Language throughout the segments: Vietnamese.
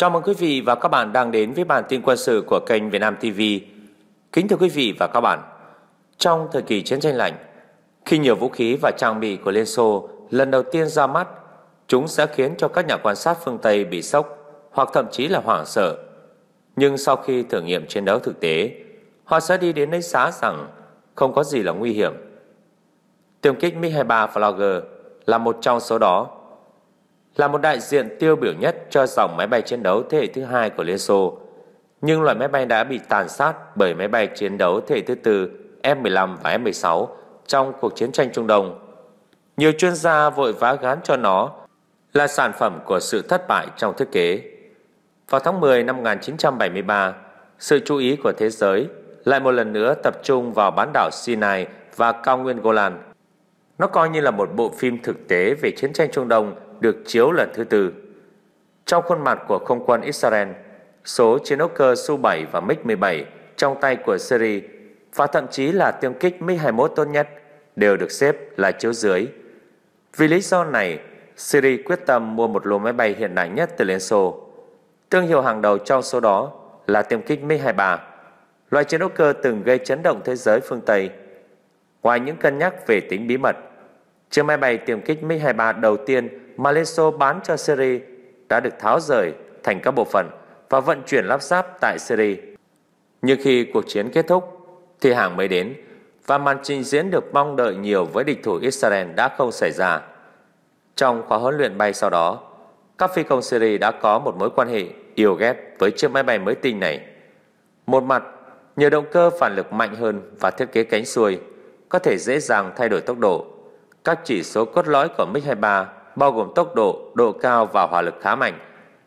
Chào mừng quý vị và các bạn đang đến với bản tin quân sự của kênh Việt Nam TV. Kính thưa quý vị và các bạn, trong thời kỳ chiến tranh lạnh, khi nhiều vũ khí và trang bị của Liên Xô lần đầu tiên ra mắt, chúng sẽ khiến cho các nhà quan sát phương Tây bị sốc hoặc thậm chí là hoảng sợ. Nhưng sau khi thử nghiệm chiến đấu thực tế, họ sẽ đi đến đánh giá rằng không có gì là nguy hiểm. Tiêm kích mi 23 Flogger là một trong số đó là một đại diện tiêu biểu nhất cho dòng máy bay chiến đấu thế hệ thứ hai của Liên Xô. Nhưng loại máy bay đã bị tàn sát bởi máy bay chiến đấu thế hệ thứ tư F-15 và F-16 trong cuộc chiến tranh Trung Đông. Nhiều chuyên gia vội vã gán cho nó là sản phẩm của sự thất bại trong thiết kế. Vào tháng 10 năm 1973, sự chú ý của thế giới lại một lần nữa tập trung vào bán đảo Sinai và cao nguyên Golan. Nó coi như là một bộ phim thực tế về chiến tranh Trung Đông được chiếu lần thứ tư. Trong khuôn mặt của không quân Israel, số chiến đấu cơ Su-7 và MiG-17 trong tay của Syria và thậm chí là tiêm kích MiG-21 tốt nhất đều được xếp là chiếu dưới. Vì lý do này, Syria quyết tâm mua một lô máy bay hiện đại nhất từ Liên Xô. Thương hiệu hàng đầu trong số đó là tiêm kích MiG-23, loại chiến đấu cơ từng gây chấn động thế giới phương Tây. Ngoài những cân nhắc về tính bí mật, chiếc máy bay tiêm kích MiG-23 đầu tiên Maleso bán cho Syria đã được tháo rời thành các bộ phận và vận chuyển lắp ráp tại Syria. Nhưng khi cuộc chiến kết thúc, thì hàng mới đến và màn trình diễn được mong đợi nhiều với địch thủ Israel đã không xảy ra. Trong khóa huấn luyện bay sau đó, các phi công Syria đã có một mối quan hệ yêu ghét với chiếc máy bay mới tinh này. Một mặt, nhờ động cơ phản lực mạnh hơn và thiết kế cánh xuôi, có thể dễ dàng thay đổi tốc độ. Các chỉ số cốt lõi của MiG-23 bao gồm tốc độ, độ cao và hỏa lực khá mạnh.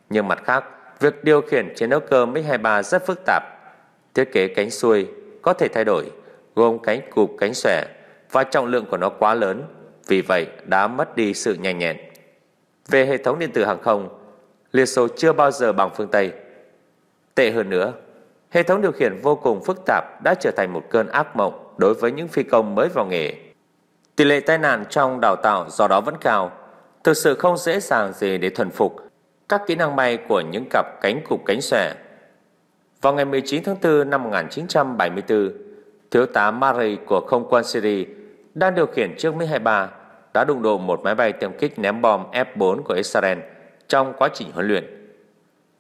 Nhưng mặt khác, việc điều khiển chiến đấu cơ MiG-23 rất phức tạp. Thiết kế cánh xuôi có thể thay đổi, gồm cánh cụp cánh xòe và trọng lượng của nó quá lớn, vì vậy đã mất đi sự nhanh nhẹn. Về hệ thống điện tử hàng không, Liên Xô chưa bao giờ bằng phương Tây. Tệ hơn nữa, hệ thống điều khiển vô cùng phức tạp đã trở thành một cơn ác mộng đối với những phi công mới vào nghề. Tỷ lệ tai nạn trong đào tạo do đó vẫn cao, Thực sự không dễ dàng gì để thuần phục các kỹ năng bay của những cặp cánh cụp cánh xòe. Vào ngày 19 tháng 4 năm 1974, Thiếu tá Murray của không quân Syria đang điều khiển chiếc mi 23 đã đụng độ một máy bay tiêm kích ném bom F-4 của Israel trong quá trình huấn luyện.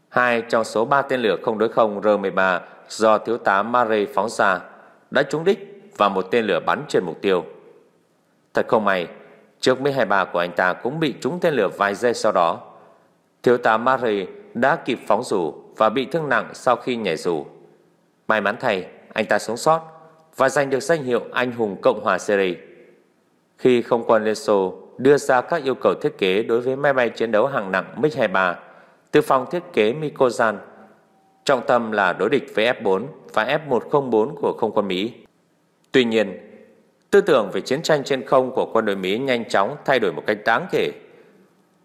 Hai trong số ba tên lửa không đối không R-13 do thiếu tá Murray phóng ra đã trúng đích và một tên lửa bắn trên mục tiêu. Thật không may, Trước mấy hai của anh ta cũng bị trúng tên lửa vài giây sau đó. Thiếu tá Mary đã kịp phóng dù và bị thương nặng sau khi nhảy dù. May mắn thay, anh ta sống sót và giành được danh hiệu Anh hùng Cộng hòa Syria. Khi không quân Liên Xô đưa ra các yêu cầu thiết kế đối với máy bay chiến đấu hạng nặng MiG-23 từ phòng thiết kế Mikosan, trọng tâm là đối địch với F-4 và F-104 của không quân Mỹ. Tuy nhiên, Tư tưởng về chiến tranh trên không của quân đội Mỹ nhanh chóng thay đổi một cách đáng kể.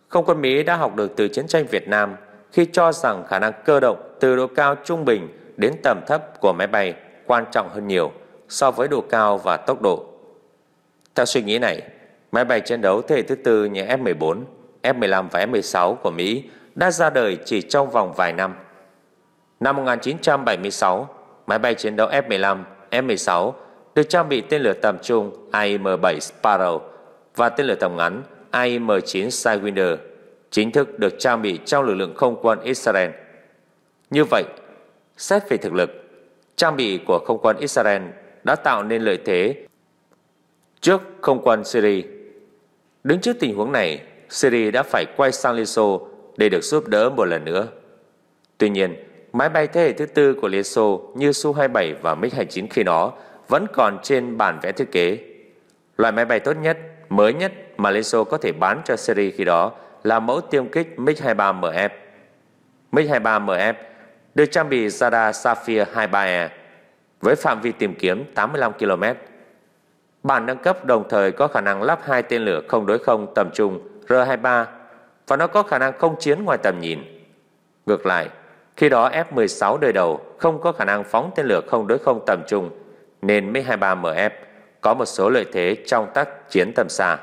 Không quân Mỹ đã học được từ chiến tranh Việt Nam khi cho rằng khả năng cơ động từ độ cao trung bình đến tầm thấp của máy bay quan trọng hơn nhiều so với độ cao và tốc độ. Theo suy nghĩ này, máy bay chiến đấu thế hệ thứ tư như F-14, F-15 và F-16 của Mỹ đã ra đời chỉ trong vòng vài năm. Năm 1976, máy bay chiến đấu F-15, F-16 được trang bị tên lửa tầm trung AIM-7 Sparrow và tên lửa tầm ngắn AIM-9 Sidewinder chính thức được trang bị trong lực lượng không quân Israel. Như vậy, xét về thực lực, trang bị của không quân Israel đã tạo nên lợi thế trước không quân Syria. Đứng trước tình huống này, Syria đã phải quay sang Liên Xô để được giúp đỡ một lần nữa. Tuy nhiên, máy bay thế hệ thứ tư của Liên Xô như Su-27 và MiG-29 khi đó vẫn còn trên bản vẽ thiết kế. Loại máy bay tốt nhất, mới nhất mà Liên có thể bán cho Syria khi đó là mẫu tiêm kích MiG-23MF. MiG-23MF được trang bị radar Sapphire 23E với phạm vi tìm kiếm 85 km. Bản nâng cấp đồng thời có khả năng lắp hai tên lửa không đối không tầm trung R-23 và nó có khả năng không chiến ngoài tầm nhìn. Ngược lại, khi đó F-16 đời đầu không có khả năng phóng tên lửa không đối không tầm trung nên MiG-23MF có một số lợi thế trong tác chiến tầm xa.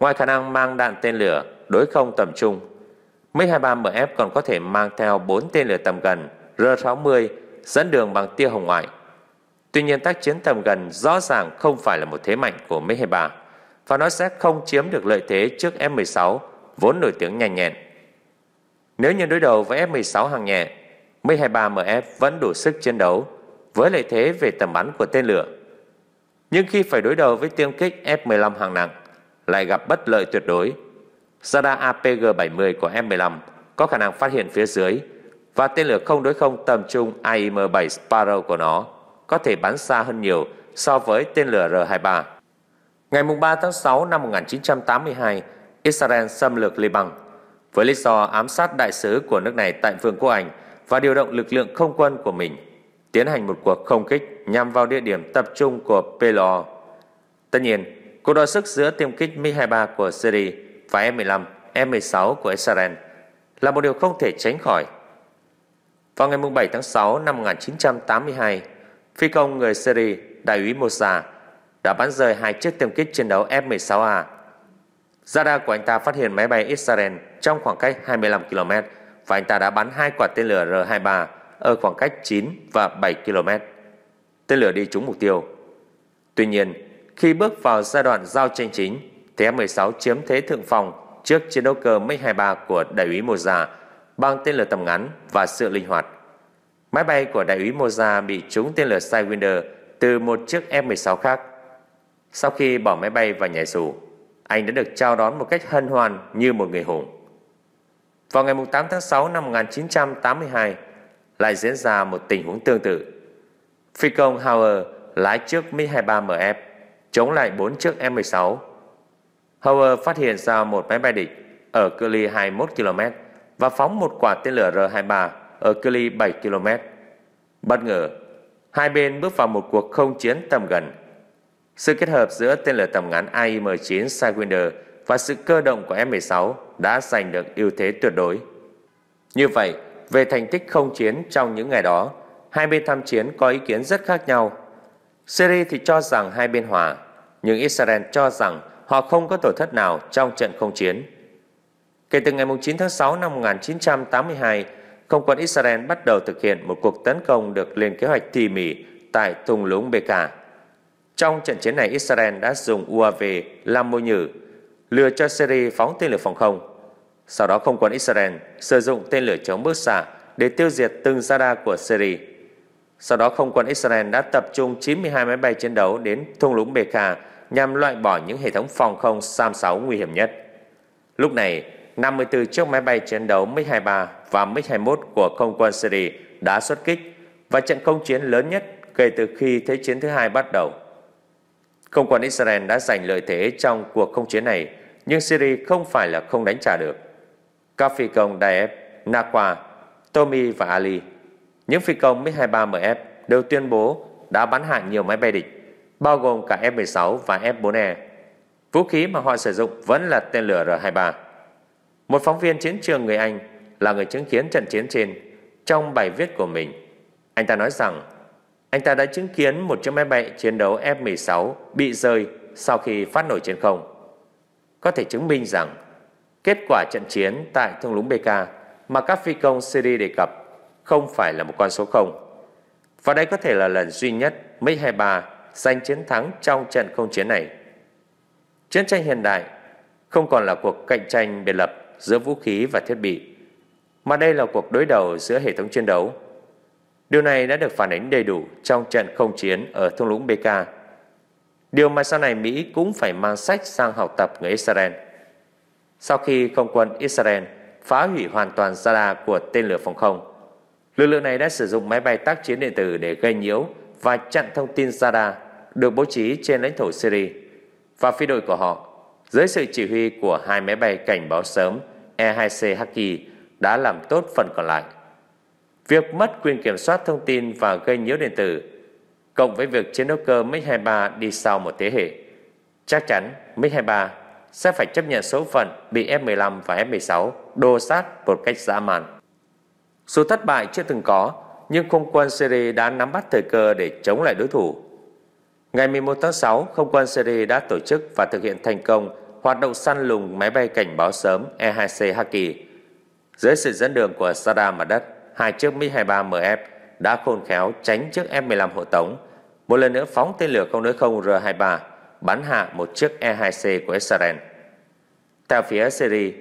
Ngoài khả năng mang đạn tên lửa đối không tầm trung, MiG-23MF còn có thể mang theo 4 tên lửa tầm gần R-60 dẫn đường bằng tia hồng ngoại. Tuy nhiên tác chiến tầm gần rõ ràng không phải là một thế mạnh của MiG-23 và nó sẽ không chiếm được lợi thế trước F-16 vốn nổi tiếng nhanh nhẹn. Nếu như đối đầu với F-16 hàng nhẹ, MiG-23MF vẫn đủ sức chiến đấu với lợi thế về tầm bắn của tên lửa. Nhưng khi phải đối đầu với tiêm kích F-15 hạng nặng, lại gặp bất lợi tuyệt đối. Radar APG-70 của F-15 có khả năng phát hiện phía dưới và tên lửa không đối không tầm trung AIM-7 Sparrow của nó có thể bắn xa hơn nhiều so với tên lửa R-23. Ngày 3 tháng 6 năm 1982, Israel xâm lược Liban với lý do ám sát đại sứ của nước này tại Vương quốc Anh và điều động lực lượng không quân của mình tiến hành một cuộc không kích nhằm vào địa điểm tập trung của PLO. Tất nhiên, cuộc đọ sức giữa tiêm kích Mi-23 của Syria và F-15, e F-16 e của Israel là một điều không thể tránh khỏi. Vào ngày 7 tháng 6 năm 1982, phi công người Syria Đại úy Mosa đã bắn rơi hai chiếc tiêm kích chiến đấu F-16A. E Radar của anh ta phát hiện máy bay Israel trong khoảng cách 25 km và anh ta đã bắn hai quả tên lửa R-23 ở khoảng cách 9 và 7 km. Tên lửa đi trúng mục tiêu. Tuy nhiên, khi bước vào giai đoạn giao tranh chính, thì F-16 chiếm thế thượng phòng trước chiến đấu cơ MiG-23 của đại úy Moza bằng tên lửa tầm ngắn và sự linh hoạt. Máy bay của đại úy Moza bị trúng tên lửa Sidewinder từ một chiếc F-16 khác. Sau khi bỏ máy bay và nhảy dù, anh đã được chào đón một cách hân hoan như một người hùng. Vào ngày 8 tháng 6 năm 1982, lại diễn ra một tình huống tương tự. Phi công Hauer lái trước MiG-23MF chống lại 4 chiếc M-16. Hauer phát hiện ra một máy bay địch ở cự ly 21 km và phóng một quả tên lửa R-23 ở cự ly 7 km. Bất ngờ, hai bên bước vào một cuộc không chiến tầm gần. Sự kết hợp giữa tên lửa tầm ngắn AIM-9 Sidewinder và sự cơ động của F-16 đã giành được ưu thế tuyệt đối. Như vậy, về thành tích không chiến trong những ngày đó, hai bên tham chiến có ý kiến rất khác nhau. Syria thì cho rằng hai bên hòa, nhưng Israel cho rằng họ không có tổn thất nào trong trận không chiến. Kể từ ngày 9 tháng 6 năm 1982, không quân Israel bắt đầu thực hiện một cuộc tấn công được lên kế hoạch tỉ mỉ tại thung lũng Beka. Trong trận chiến này, Israel đã dùng UAV làm mồi nhử, lừa cho Syria phóng tên lửa phòng không. Sau đó không quân Israel sử dụng tên lửa chống bức xạ để tiêu diệt từng radar của Syria. Sau đó không quân Israel đã tập trung 92 máy bay chiến đấu đến thung lũng Beka nhằm loại bỏ những hệ thống phòng không SAM-6 nguy hiểm nhất. Lúc này, 54 chiếc máy bay chiến đấu MiG-23 và MiG-21 của không quân Syria đã xuất kích và trận công chiến lớn nhất kể từ khi Thế chiến thứ hai bắt đầu. Không quân Israel đã giành lợi thế trong cuộc không chiến này, nhưng Syria không phải là không đánh trả được. Các phi công Daev, Nakwa, Tommy và Ali. Những phi công MiG-23MF đều tuyên bố đã bắn hạ nhiều máy bay địch, bao gồm cả F-16 và F-4E. Vũ khí mà họ sử dụng vẫn là tên lửa R-23. Một phóng viên chiến trường người Anh là người chứng kiến trận chiến trên trong bài viết của mình. Anh ta nói rằng anh ta đã chứng kiến một chiếc máy bay chiến đấu F-16 bị rơi sau khi phát nổ trên không. Có thể chứng minh rằng Kết quả trận chiến tại thung lũng BK mà các phi công Syria đề cập không phải là một con số không. Và đây có thể là lần duy nhất MiG-23 giành chiến thắng trong trận không chiến này. Chiến tranh hiện đại không còn là cuộc cạnh tranh biệt lập giữa vũ khí và thiết bị, mà đây là cuộc đối đầu giữa hệ thống chiến đấu. Điều này đã được phản ánh đầy đủ trong trận không chiến ở thung lũng BK. Điều mà sau này Mỹ cũng phải mang sách sang học tập người Israel sau khi không quân Israel phá hủy hoàn toàn radar của tên lửa phòng không. Lực lượng này đã sử dụng máy bay tác chiến điện tử để gây nhiễu và chặn thông tin radar được bố trí trên lãnh thổ Syria và phi đội của họ dưới sự chỉ huy của hai máy bay cảnh báo sớm E-2C Haki đã làm tốt phần còn lại. Việc mất quyền kiểm soát thông tin và gây nhiễu điện tử cộng với việc chiến đấu cơ MiG-23 đi sau một thế hệ chắc chắn MiG-23 sẽ phải chấp nhận số phận bị F-15 và F-16 đô sát một cách dã man. Dù thất bại chưa từng có, nhưng không quân Syria đã nắm bắt thời cơ để chống lại đối thủ. Ngày 11 tháng 6, không quân Syria đã tổ chức và thực hiện thành công hoạt động săn lùng máy bay cảnh báo sớm E-2C Haki. Dưới sự dẫn đường của Saddam mặt đất, hai chiếc Mi-23MF đã khôn khéo tránh chiếc F-15 hộ tống, một lần nữa phóng tên lửa không đối không R-23 bắn hạ một chiếc E-2C của Israel. Theo phía Syria,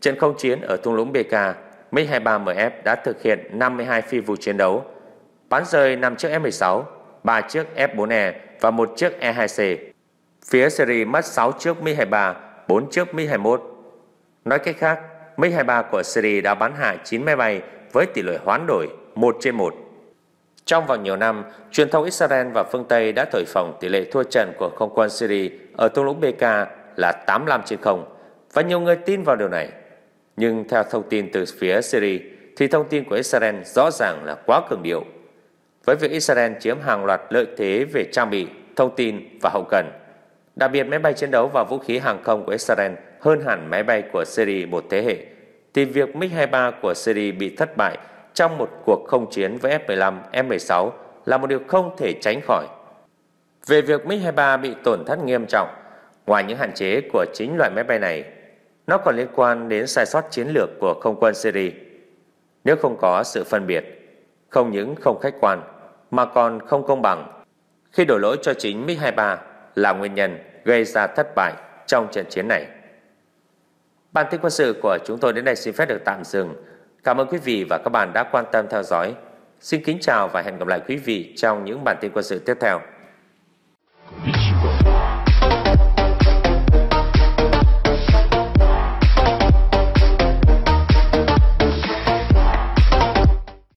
trên không chiến ở thung lũng BK, MiG-23MF đã thực hiện 52 phi vụ chiến đấu, bắn rơi 5 chiếc F-16, 3 chiếc F-4E và một chiếc E-2C. Phía Syria mất 6 chiếc mi 23 4 chiếc mi 21 Nói cách khác, mi 23 của Syria đã bắn hạ 9 máy bay với tỷ lệ hoán đổi 1 trên 1. Trong vòng nhiều năm, truyền thông Israel và phương Tây đã thổi phồng tỷ lệ thua trận của không quân Syria ở thung lũng BK là 85 trên 0 và nhiều người tin vào điều này. Nhưng theo thông tin từ phía Syria thì thông tin của Israel rõ ràng là quá cường điệu. Với việc Israel chiếm hàng loạt lợi thế về trang bị, thông tin và hậu cần, đặc biệt máy bay chiến đấu và vũ khí hàng không của Israel hơn hẳn máy bay của Syria một thế hệ, thì việc MiG-23 của Syria bị thất bại trong một cuộc không chiến với F-15, F-16 là một điều không thể tránh khỏi. Về việc MiG-23 bị tổn thất nghiêm trọng, ngoài những hạn chế của chính loại máy bay này, nó còn liên quan đến sai sót chiến lược của không quân Syria. Nếu không có sự phân biệt, không những không khách quan mà còn không công bằng, khi đổ lỗi cho chính MiG-23 là nguyên nhân gây ra thất bại trong trận chiến này. Bản tin quân sự của chúng tôi đến đây xin phép được tạm dừng. Cảm ơn quý vị và các bạn đã quan tâm theo dõi. Xin kính chào và hẹn gặp lại quý vị trong những bản tin quân sự tiếp theo.